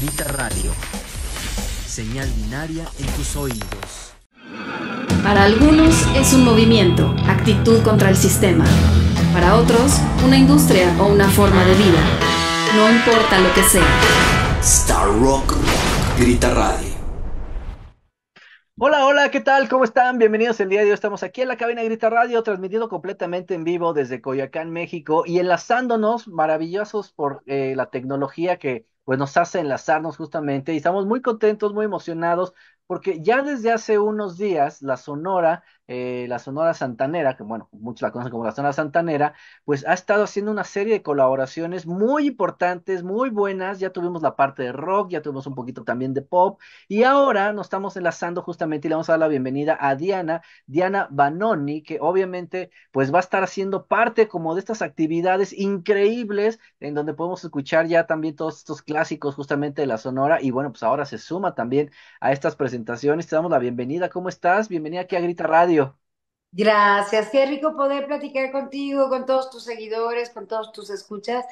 Grita Radio. Señal binaria en tus oídos. Para algunos es un movimiento, actitud contra el sistema. Para otros, una industria o una forma de vida. No importa lo que sea. Star Rock, Grita Radio. Hola, hola, ¿qué tal? ¿Cómo están? Bienvenidos el día de hoy. Estamos aquí en la cabina de Grita Radio, transmitiendo completamente en vivo desde Coyoacán, México, y enlazándonos maravillosos por eh, la tecnología que pues nos hace enlazarnos justamente y estamos muy contentos, muy emocionados porque ya desde hace unos días la Sonora, eh, la Sonora Santanera, que bueno, muchos la conocen como la Sonora Santanera, pues ha estado haciendo una serie de colaboraciones muy importantes, muy buenas, ya tuvimos la parte de rock, ya tuvimos un poquito también de pop, y ahora nos estamos enlazando justamente y le vamos a dar la bienvenida a Diana, Diana Banoni, que obviamente pues va a estar haciendo parte como de estas actividades increíbles en donde podemos escuchar ya también todos estos clásicos justamente de la Sonora, y bueno, pues ahora se suma también a estas presentaciones presentaciones. Te damos la bienvenida. ¿Cómo estás? Bienvenida aquí a Grita Radio. Gracias, qué rico poder platicar contigo, con todos tus seguidores, con todos tus escuchas.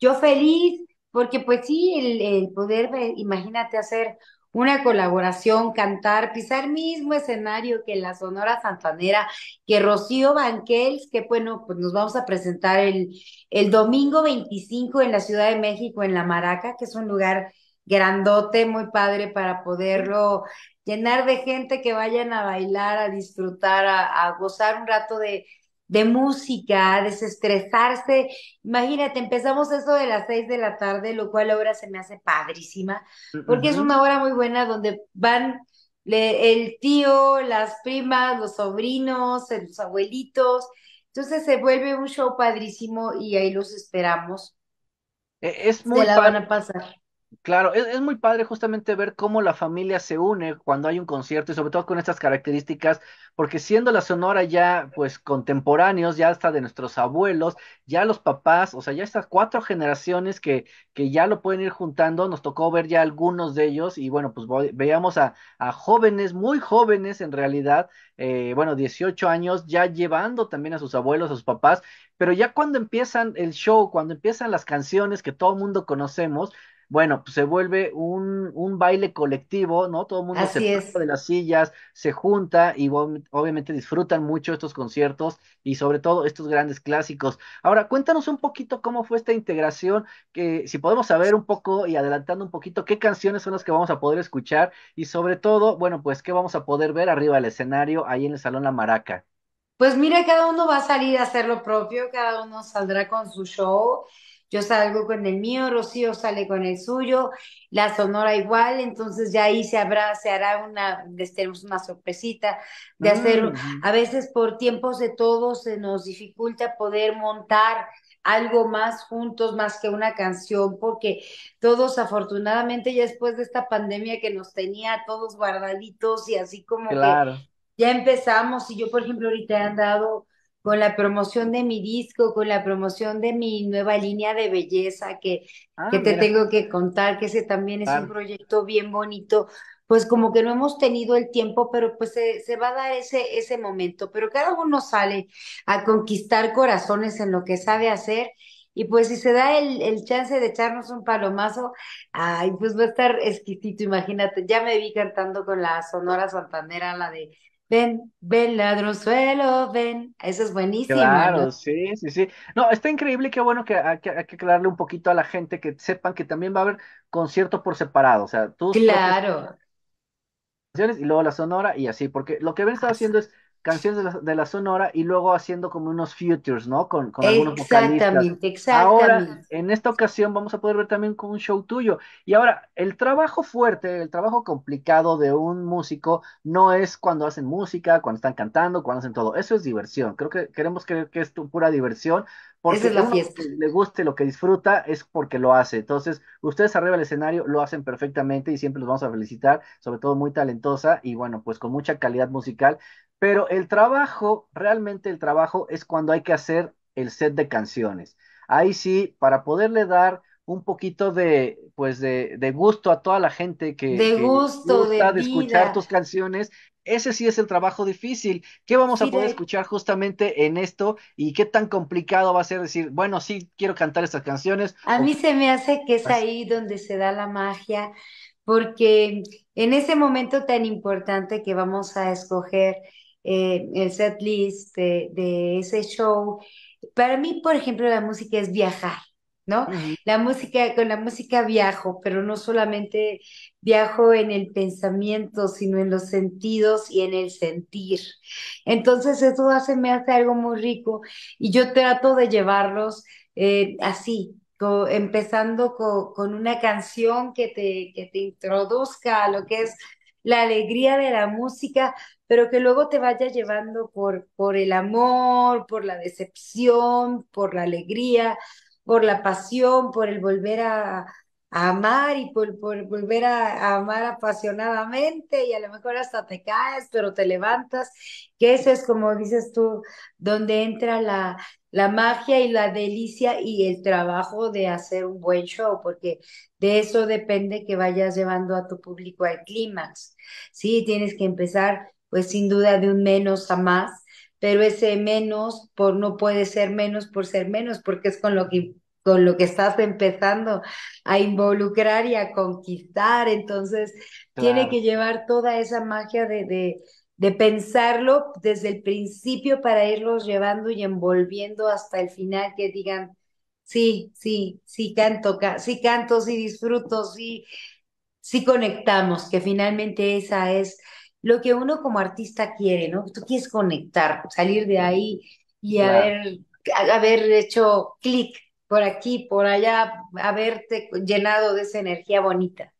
Yo feliz, porque pues sí, el, el poder, eh, imagínate hacer una colaboración, cantar, pisar mismo escenario que la Sonora Santanera, que Rocío Banquels, que bueno, pues nos vamos a presentar el, el domingo 25 en la Ciudad de México, en La Maraca, que es un lugar grandote, muy padre para poderlo llenar de gente que vayan a bailar, a disfrutar, a, gozar un rato de, de música, a desestresarse. Imagínate, empezamos eso de las seis de la tarde, lo cual ahora se me hace padrísima, porque es una hora muy buena donde van el tío, las primas, los sobrinos, los abuelitos. Entonces se vuelve un show padrísimo y ahí los esperamos. E, es muy se la van a pasar. Claro, es, muy padre justamente ver cómo la familia se une cuando hay un concierto y sobre todo con estas características, porque siendo la Sonora ya pues contemporáneos, ya hasta de nuestros abuelos, ya los papás, o sea, ya estas cuatro generaciones que, que ya lo pueden ir juntando, nos tocó ver ya algunos de ellos y bueno, pues veíamos a, jóvenes, muy jóvenes en realidad, eh, bueno, 18 años, ya llevando también a sus abuelos, a sus papás, pero ya cuando empiezan el show, cuando empiezan las canciones que todo el mundo conocemos, bueno, pues se vuelve un, un baile colectivo, ¿no? Todo el mundo se de las sillas, se junta y obviamente disfrutan mucho estos conciertos y sobre todo estos grandes clásicos. Ahora, cuéntanos un poquito cómo fue esta integración, que si podemos saber un poco y adelantando un poquito qué canciones son las que vamos a poder escuchar y sobre todo, bueno, pues qué vamos a poder ver arriba del escenario ahí en el Salón La Maraca. Pues mira, cada uno va a salir a hacer lo propio, cada uno saldrá con su show yo salgo con el mío, Rocío sale con el suyo, la Sonora igual, entonces ya ahí se habrá, se hará una, les tenemos una sorpresita de ah, hacer, a veces por tiempos de todos se nos dificulta poder montar algo más juntos, más que una canción, porque todos afortunadamente ya después de esta pandemia que nos tenía todos guardaditos y así como ya empezamos y yo por ejemplo ahorita he andado con la promoción de mi disco, con la promoción de mi nueva línea de belleza que, ah, que te tengo que contar, que ese también es un proyecto bien bonito. Pues como que no hemos tenido el tiempo, pero pues se, se va a dar ese, ese momento. Pero cada uno sale a conquistar corazones en lo que sabe hacer. Y pues si se da el, el chance de echarnos un palomazo, ay, pues va a estar exquisito, imagínate. Ya me vi cantando con la Sonora Santanera, la de Ven, ven, ladronzuelo, ven. Eso es buenísimo. Claro, sí, sí, sí. No, está increíble, qué bueno que hay, que aclararle un poquito a la gente que sepan que también va a haber concierto por separado, o sea, tú. Claro. Y luego la sonora y así, porque lo que ven está haciendo es canciones de la, Sonora y luego haciendo como unos futures, ¿no? Con, con algunos vocalistas. exactamente. Ahora, en esta ocasión vamos a poder ver también con un show tuyo. Y ahora, el trabajo fuerte, el trabajo complicado de un músico no es cuando hacen música, cuando están cantando, cuando hacen todo. Eso es diversión. Creo que queremos creer que es tu pura diversión. Porque es la fiesta. le guste lo que disfruta es porque lo hace. Entonces, ustedes arriba del escenario lo hacen perfectamente y siempre los vamos a felicitar, sobre todo muy talentosa y bueno, pues con mucha calidad musical. Pero el trabajo, realmente el trabajo es cuando hay que hacer el set de canciones. Ahí sí, para poderle dar un poquito de, pues de, gusto a toda la gente que, gusta de, escuchar tus canciones, ese sí es el trabajo difícil. ¿Qué vamos a poder escuchar justamente en esto? ¿Y qué tan complicado va a ser decir, bueno, sí, quiero cantar estas canciones? A mí se me hace que es ahí donde se da la magia, porque en ese momento tan importante que vamos a escoger eh, el set list de, ese show. Para mí, por ejemplo, la música es viajar, ¿no? La música, con la música viajo, pero no solamente viajo en el pensamiento, sino en los sentidos y en el sentir. Entonces eso hace, me hace algo muy rico y yo trato de llevarlos eh, así, empezando con una canción que te, que te introduzca a lo que es la alegría de la música, pero que luego te vaya llevando por, por el amor, por la decepción, por la alegría, por la pasión, por el volver a, amar y por, volver a, amar apasionadamente y a lo mejor hasta te caes, pero te levantas, que eso es como dices tú, donde entra la, la magia y la delicia y el trabajo de hacer un buen show, porque de eso depende que vayas llevando a tu público al clímax. Sí, tienes que empezar pues sin duda de un menos a más, pero ese menos por no puede ser menos por ser menos, porque es con lo que con lo que estás empezando a involucrar y a conquistar. Entonces, tiene que llevar toda esa magia de, de, de, pensarlo desde el principio para irlos llevando y envolviendo hasta el final, que digan, sí, sí, sí canto, sí canto, sí disfruto, sí, sí conectamos, que finalmente esa es lo que uno como artista quiere, ¿no? Tú quieres conectar, salir de ahí y haber, haber hecho clic por aquí, por allá, haberte llenado de esa energía bonita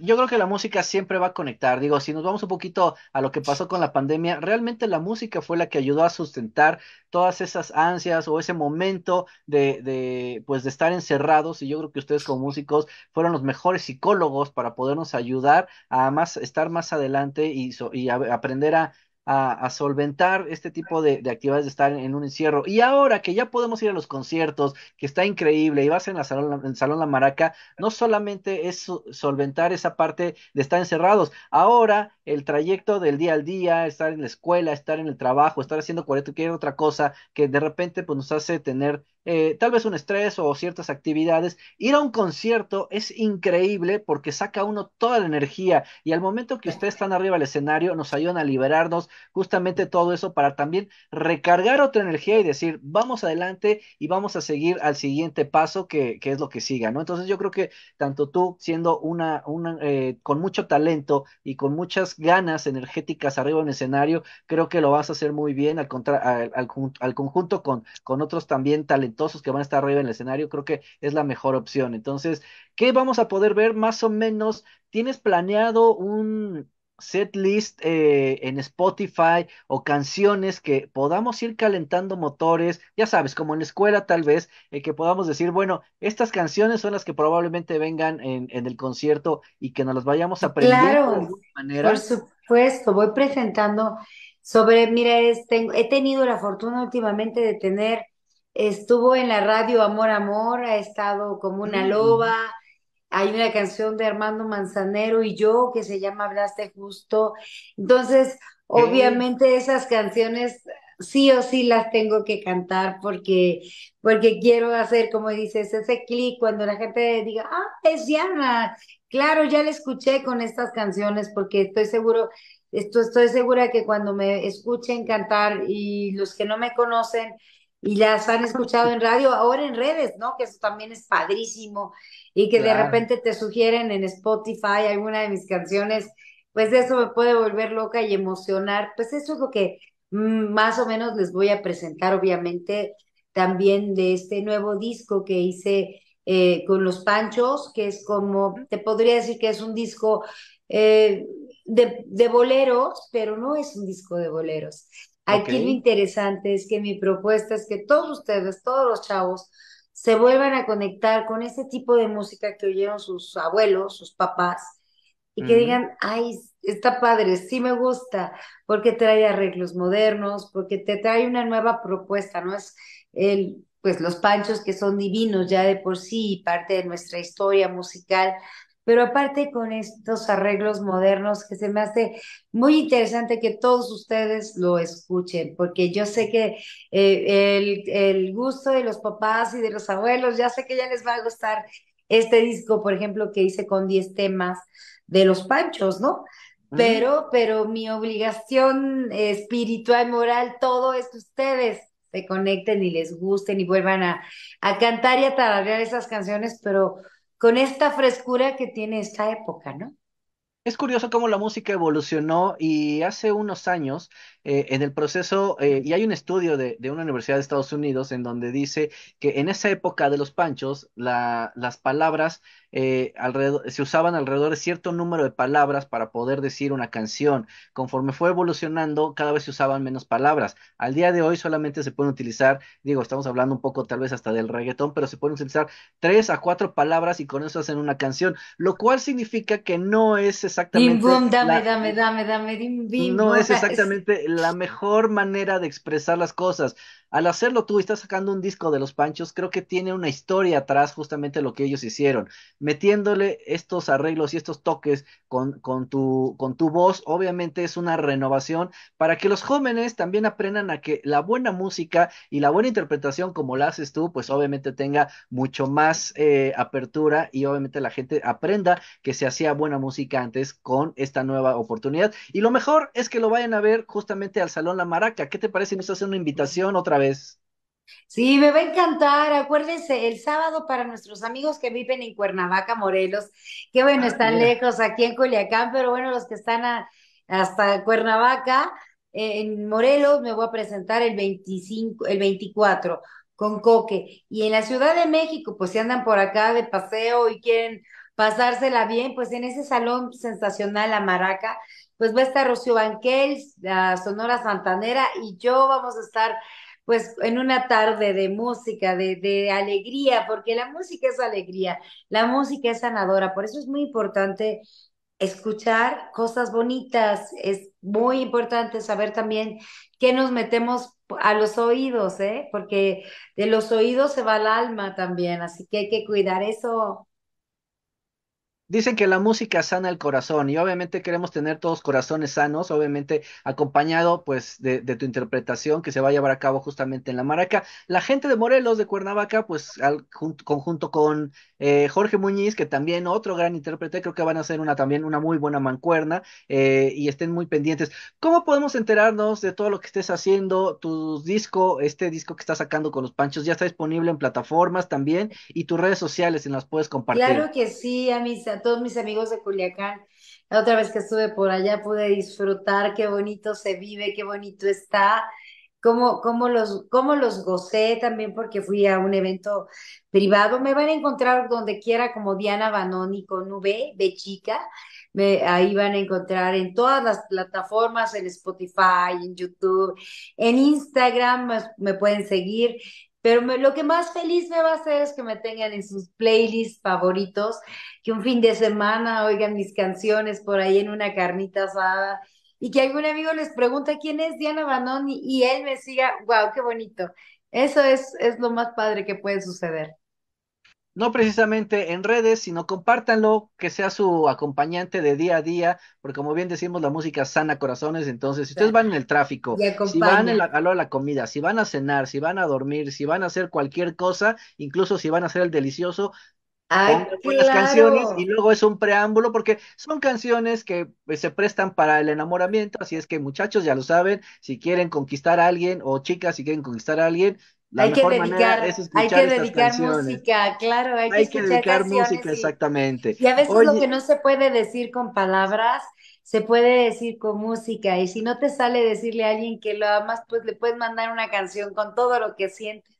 yo creo que la música siempre va a conectar. Digo, si nos vamos un poquito a lo que pasó con la pandemia, realmente la música fue la que ayudó a sustentar todas esas ansias o ese momento de, de, pues, de estar encerrados. Y yo creo que ustedes como músicos fueron los mejores psicólogos para podernos ayudar a más, estar más adelante y, y aprender a, a, solventar este tipo de, actividades de estar en un encierro. Y ahora que ya podemos ir a los conciertos, que está increíble, y vas en, la salón, en el Salón La Maraca, no solamente es solventar esa parte de estar encerrados, ahora el trayecto del día al día, estar en la escuela, estar en el trabajo, estar haciendo cualquier otra cosa que de repente pues, nos hace tener eh, tal vez un estrés o ciertas actividades. Ir a un concierto es increíble porque saca uno toda la energía y al momento que ustedes están arriba del escenario nos ayudan a liberarnos justamente todo eso para también recargar otra energía y decir, vamos adelante y vamos a seguir al siguiente paso que, que es lo que siga, ¿no? Entonces yo creo que tanto tú siendo una, una eh, con mucho talento y con muchas ganas energéticas arriba en el escenario, creo que lo vas a hacer muy bien al, contra, al conjunto con, con otros también talentosos que van a estar arriba en el escenario, creo que es la mejor opción. Entonces, ¿qué vamos a poder ver más o menos? ¿Tienes planeado un, set list eh, en Spotify o canciones que podamos ir calentando motores, ya sabes, como en la escuela tal vez, eh, que podamos decir, bueno, estas canciones son las que probablemente vengan en, el concierto y que nos las vayamos a aprender de alguna manera. Por supuesto, voy presentando sobre, mira, tengo, he tenido la fortuna últimamente de tener, estuvo en la radio Amor Amor, ha estado como una mm. loba. Hay una canción de Armando Manzanero y yo que se llama Hablaste Justo. Entonces, obviamente esas canciones sí o sí las tengo que cantar porque, porque quiero hacer, como dices, ese clic cuando la gente diga, ah, es Diana. Claro, ya la escuché con estas canciones porque estoy seguro, esto, estoy segura que cuando me escuchen cantar y los que no me conocen, y las han escuchado en radio, ahora en redes, ¿no? Que eso también es padrísimo y que de repente te sugieren en Spotify alguna de mis canciones, pues eso me puede volver loca y emocionar. Pues eso es lo que mm, más o menos les voy a presentar, obviamente, también de este nuevo disco que hice eh, con Los Panchos, que es como, te podría decir que es un disco eh, de, de boleros, pero no es un disco de boleros Aquí lo interesante es que mi propuesta es que todos ustedes, todos los chavos, se vuelvan a conectar con ese tipo de música que oyeron sus abuelos, sus papás, y que digan, ay, está padre, sí me gusta, porque trae arreglos modernos, porque te trae una nueva propuesta, ¿no? Es el, pues los panchos que son divinos ya de por sí, parte de nuestra historia musical, pero aparte con estos arreglos modernos que se me hace muy interesante que todos ustedes lo escuchen, porque yo sé que eh, el, el, gusto de los papás y de los abuelos, ya sé que ya les va a gustar este disco, por ejemplo, que hice con 10 temas de los panchos, ¿no? Pero, pero mi obligación espiritual, moral, todo es que ustedes se conecten y les gusten y vuelvan a, a cantar y a tararear esas canciones, pero con esta frescura que tiene esta época, ¿no? Es curioso cómo la música evolucionó y hace unos años, eh, en el proceso, eh, y hay un estudio de, una universidad de Estados Unidos en donde dice que en esa época de los panchos, las palabras eh, se usaban alrededor de cierto número de palabras para poder decir una canción. Conforme fue evolucionando, cada vez se usaban menos palabras. Al día de hoy solamente se pueden utilizar, digo, estamos hablando un poco tal vez hasta del reggaetón, pero se pueden utilizar tres a cuatro palabras y con eso hacen una canción, lo cual significa que no es exactamente... Bim, boom, dame, dame, dame, dame, No es exactamente la mejor manera de expresar las cosas. Al hacerlo tú y estás sacando un disco de los Panchos, creo que tiene una historia atrás justamente lo que ellos hicieron metiéndole estos arreglos y estos toques con, con, tu, con tu voz, obviamente es una renovación para que los jóvenes también aprendan a que la buena música y la buena interpretación como la haces tú, pues obviamente tenga mucho más eh, apertura y obviamente la gente aprenda que se hacía buena música antes con esta nueva oportunidad. Y lo mejor es que lo vayan a ver justamente al Salón La Maraca. ¿Qué te parece? Nos hace una invitación otra vez. Sí, me va a encantar. Acuérdense, el sábado para nuestros amigos que viven en Cuernavaca, Morelos, que bueno, ah, están lejos aquí en Culiacán, pero bueno, los que están hasta Cuernavaca, eh, en Morelos me voy a presentar el el 24 con Coque. Y en la Ciudad de México, pues si andan por acá de paseo y quieren pasársela bien, pues en ese salón sensacional, la Maraca, pues va a estar Rocío Banquels, la Sonora Santanera y yo vamos a estar pues en una tarde de música, de, de, alegría, porque la música es alegría, la música es sanadora, por eso es muy importante escuchar cosas bonitas, es muy importante saber también qué nos metemos a los oídos, ¿eh? porque de los oídos se va el alma también, así que hay que cuidar eso Dicen que la música sana el corazón y obviamente queremos tener todos corazones sanos, obviamente acompañado pues de, tu interpretación que se va a llevar a cabo justamente en la Maraca. La gente de Morelos, de Cuernavaca, pues al, conjunto con eh, Jorge Muñiz, que también otro gran intérprete, creo que van a hacer una también una muy buena mancuerna eh, y estén muy pendientes. ¿Cómo podemos enterarnos de todo lo que estés haciendo? Tu disco, este disco que estás sacando con los Panchos, ya está disponible en plataformas también y tus redes sociales en las puedes compartir. Claro que sí, amistad a todos mis amigos de Culiacán. La otra vez que estuve por allá pude disfrutar qué bonito se vive, qué bonito está, cómo, cómo, los, cómo los gocé también porque fui a un evento privado. Me van a encontrar donde quiera como Diana Banoni con V, de chica. ahí van a encontrar en todas las plataformas, en Spotify, en YouTube, en Instagram, me pueden seguir pero lo que más feliz me va a hacer es que me tengan en sus playlists favoritos, que un fin de semana oigan mis canciones por ahí en una carnita asada y que algún amigo les pregunte quién es Diana banoni y, él me siga, wow, qué bonito. Eso es, es lo más padre que puede suceder no precisamente en redes, sino compártanlo, que sea su acompañante de día a día, porque como bien decimos, la música sana corazones, entonces si ustedes van en el tráfico, si van en la, a la comida, si van a cenar, si van a dormir, si van a hacer cualquier cosa, incluso si van a hacer el delicioso, las ah, canciones y luego es un preámbulo porque son canciones que pues, se prestan para el enamoramiento, así es que muchachos ya lo saben, si quieren conquistar a alguien o chicas si quieren conquistar a alguien, hay que dedicar, hay que dedicar música, claro, hay, que, dedicar música, exactamente. Y a veces lo que no se puede decir con palabras, se puede decir con música. Y si no te sale decirle a alguien que lo amas, pues le puedes mandar una canción con todo lo que sientes.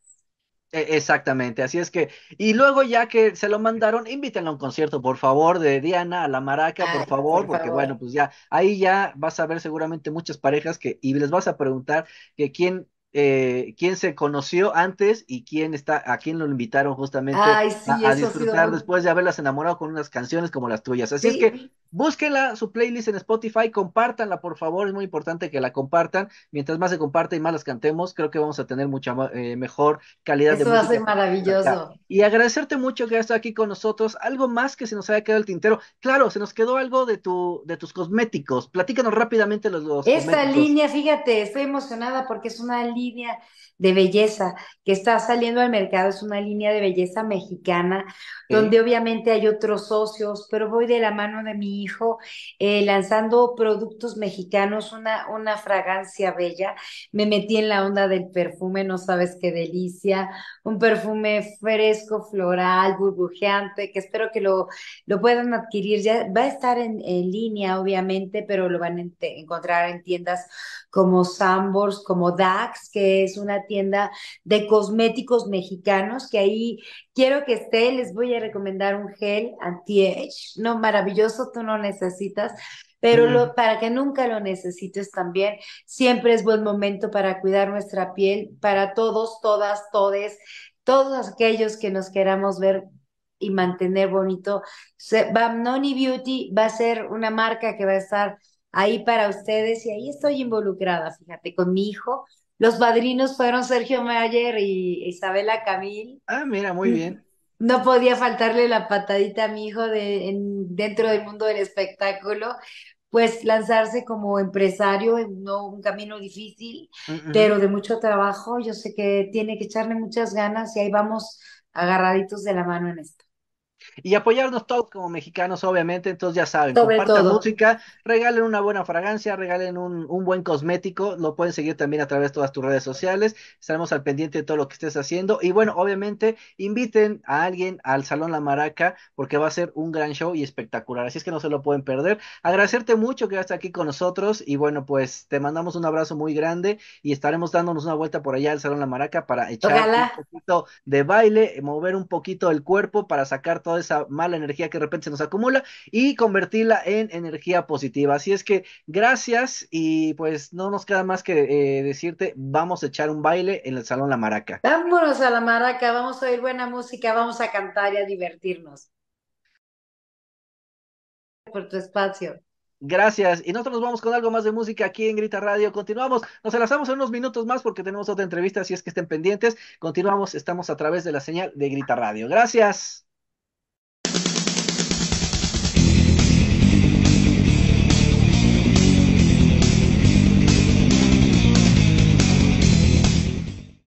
E, exactamente, así es que, y luego ya que se lo mandaron, invítenlo a un concierto, por favor, de Diana a la Maraca, por favor, porque bueno, pues ya, ahí ya vas a ver seguramente muchas parejas que, y les vas a preguntar que quién eh, quién se conoció antes y quién está, a quién lo invitaron justamente a, disfrutar después de haberlas enamorado con unas canciones como las tuyas. Así es que Búsquela su playlist en Spotify, compártanla por favor, es muy importante que la compartan. Mientras más se comparte y más las cantemos, creo que vamos a tener mucha eh, mejor calidad de música. Eso va a ser maravilloso. Y agradecerte mucho que hayas aquí con nosotros. Algo más que se nos haya quedado el tintero. Claro, se nos quedó algo de tu de tus cosméticos. Platícanos rápidamente los, dos Esta línea, fíjate, estoy emocionada porque es una línea de belleza que está saliendo al mercado, es una línea de belleza mexicana, donde obviamente hay otros socios, pero voy de la mano de mi hijo, eh, lanzando productos mexicanos, una, una fragancia bella. Me metí en la onda del perfume, no sabes qué delicia. Un perfume fresco, floral, burbujeante, que espero que lo, lo puedan adquirir. Ya va a estar en, línea, obviamente, pero lo van a encontrar en tiendas como Sambors, como Dax, que es una tienda de cosméticos mexicanos, que ahí quiero que esté, les voy a recomendar un gel anti-age, no maravilloso, no necesitas, pero lo, mm. para que nunca lo necesites también, siempre es buen momento para cuidar nuestra piel, para todos, todas, todes, todos aquellos que nos queramos ver y mantener bonito. Noni Beauty va a ser una marca que va a estar ahí para ustedes y ahí estoy involucrada, fíjate, con mi hijo. Los padrinos fueron Sergio Mayer y Isabela Camil. Ah, mira, muy mm. bien no podía faltarle la patadita a mi hijo de, en, dentro del mundo del espectáculo, pues lanzarse como empresario, no un camino difícil, pero de mucho trabajo. Yo sé que tiene que echarle muchas ganas y ahí vamos agarraditos de la mano en esto y apoyarnos todos como mexicanos, obviamente. Entonces, ya saben, comparten compartan música, regalen una buena fragancia, regalen un, buen cosmético. Lo pueden seguir también a través de todas tus redes sociales. Estaremos al pendiente de todo lo que estés haciendo. Y bueno, obviamente, inviten a alguien al Salón La Maraca, porque va a ser un gran show y espectacular. Así es que no se lo pueden perder. Agradecerte mucho que estás aquí con nosotros. Y bueno, pues te mandamos un abrazo muy grande y estaremos dándonos una vuelta por allá al Salón La Maraca para echar un poquito de baile, mover un poquito el cuerpo para sacar todo esa mala energía que de repente se nos acumula y convertirla en energía positiva. Así es que gracias y pues no nos queda más que eh, decirte, vamos a echar un baile en el Salón La Maraca. Vámonos a La Maraca, vamos a oír buena música, vamos a cantar y a divertirnos. Por tu espacio. Gracias. Y nosotros nos vamos con algo más de música aquí en Grita Radio. Continuamos. Nos enlazamos en unos minutos más porque tenemos otra entrevista, así es que estén pendientes. Continuamos. Estamos a través de la señal de Grita Radio. Gracias.